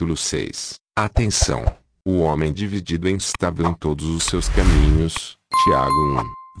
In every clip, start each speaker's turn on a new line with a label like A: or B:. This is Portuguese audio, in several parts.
A: Capítulo 6 Atenção! O homem dividido é instável em todos os seus caminhos. Tiago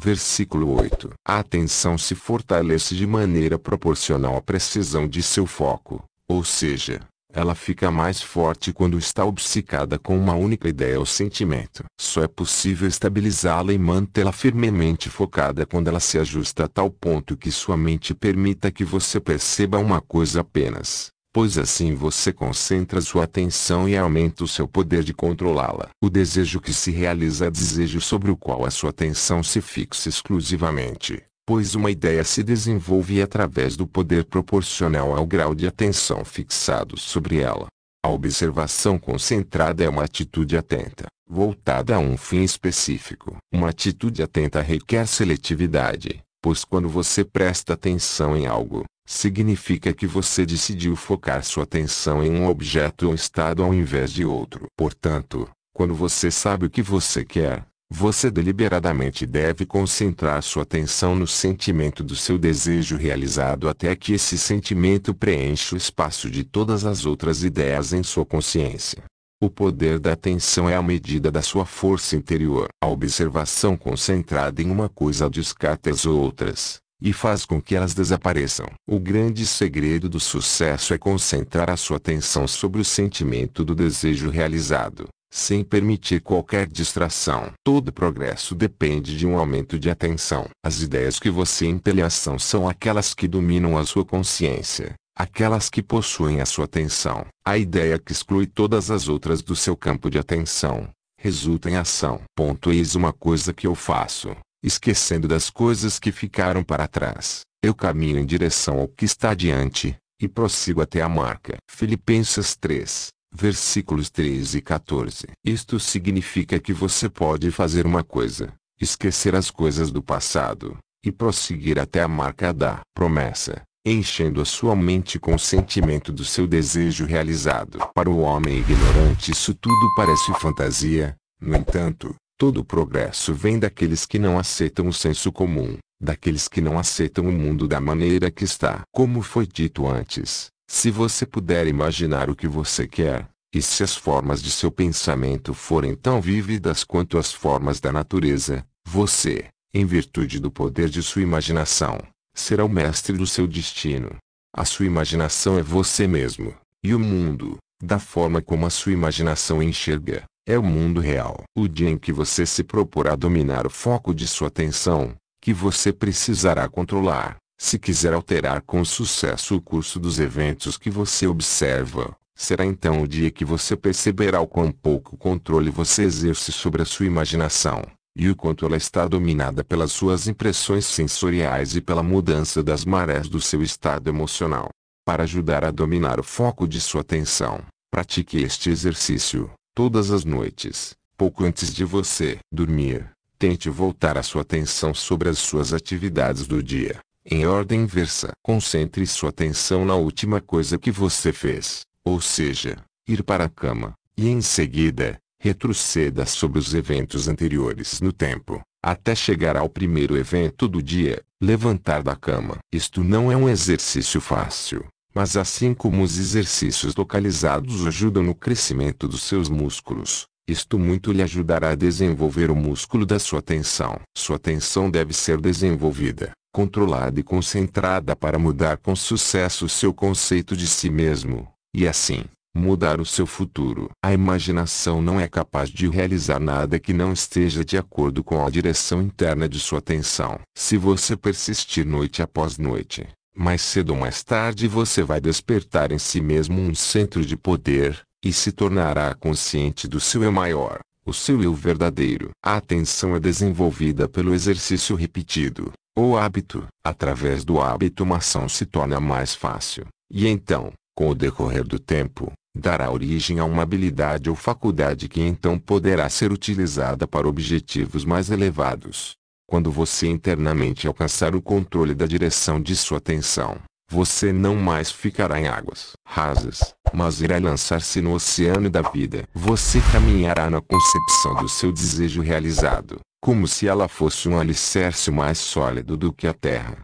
A: 1, versículo 8. A atenção se fortalece de maneira proporcional à precisão de seu foco, ou seja, ela fica mais forte quando está obcecada com uma única ideia ou sentimento. Só é possível estabilizá-la e mantê-la firmemente focada quando ela se ajusta a tal ponto que sua mente permita que você perceba uma coisa apenas pois assim você concentra sua atenção e aumenta o seu poder de controlá-la. O desejo que se realiza é desejo sobre o qual a sua atenção se fixa exclusivamente, pois uma ideia se desenvolve através do poder proporcional ao grau de atenção fixado sobre ela. A observação concentrada é uma atitude atenta, voltada a um fim específico. Uma atitude atenta requer seletividade, pois quando você presta atenção em algo, significa que você decidiu focar sua atenção em um objeto ou estado ao invés de outro. Portanto, quando você sabe o que você quer, você deliberadamente deve concentrar sua atenção no sentimento do seu desejo realizado até que esse sentimento preencha o espaço de todas as outras ideias em sua consciência. O poder da atenção é a medida da sua força interior. A observação concentrada em uma coisa descarta as outras e faz com que elas desapareçam. O grande segredo do sucesso é concentrar a sua atenção sobre o sentimento do desejo realizado, sem permitir qualquer distração. Todo progresso depende de um aumento de atenção. As ideias que você impele ação são aquelas que dominam a sua consciência, aquelas que possuem a sua atenção. A ideia que exclui todas as outras do seu campo de atenção resulta em ação. Ponto eis uma coisa que eu faço esquecendo das coisas que ficaram para trás, eu caminho em direção ao que está diante, e prossigo até a marca. Filipenses 3, versículos 13 e 14. Isto significa que você pode fazer uma coisa, esquecer as coisas do passado, e prosseguir até a marca da promessa, enchendo a sua mente com o sentimento do seu desejo realizado. Para o homem ignorante, isso tudo parece fantasia, no entanto, Todo progresso vem daqueles que não aceitam o senso comum, daqueles que não aceitam o mundo da maneira que está. Como foi dito antes, se você puder imaginar o que você quer, e se as formas de seu pensamento forem tão vívidas quanto as formas da natureza, você, em virtude do poder de sua imaginação, será o mestre do seu destino. A sua imaginação é você mesmo, e o mundo, da forma como a sua imaginação enxerga, é o mundo real. O dia em que você se propor a dominar o foco de sua atenção, que você precisará controlar, se quiser alterar com sucesso o curso dos eventos que você observa, será então o dia que você perceberá o quão pouco controle você exerce sobre a sua imaginação, e o quanto ela está dominada pelas suas impressões sensoriais e pela mudança das marés do seu estado emocional. Para ajudar a dominar o foco de sua atenção, pratique este exercício. Todas as noites, pouco antes de você dormir, tente voltar a sua atenção sobre as suas atividades do dia, em ordem inversa. Concentre sua atenção na última coisa que você fez, ou seja, ir para a cama, e em seguida, retroceda sobre os eventos anteriores no tempo, até chegar ao primeiro evento do dia, levantar da cama. Isto não é um exercício fácil, mas assim como os exercícios localizados ajudam no crescimento dos seus músculos, isto muito lhe ajudará a desenvolver o músculo da sua atenção. Sua atenção deve ser desenvolvida, controlada e concentrada para mudar com sucesso o seu conceito de si mesmo, e assim, mudar o seu futuro. A imaginação não é capaz de realizar nada que não esteja de acordo com a direção interna de sua atenção. Se você persistir noite após noite, mais cedo ou mais tarde você vai despertar em si mesmo um centro de poder, e se tornará consciente do seu eu maior, o seu eu verdadeiro. A atenção é desenvolvida pelo exercício repetido, ou hábito. Através do hábito uma ação se torna mais fácil, e então, com o decorrer do tempo, dará origem a uma habilidade ou faculdade que então poderá ser utilizada para objetivos mais elevados. Quando você internamente alcançar o controle da direção de sua atenção, você não mais ficará em águas rasas, mas irá lançar-se no oceano da vida. Você caminhará na concepção do seu desejo realizado, como se ela fosse um alicerce mais sólido do que a terra.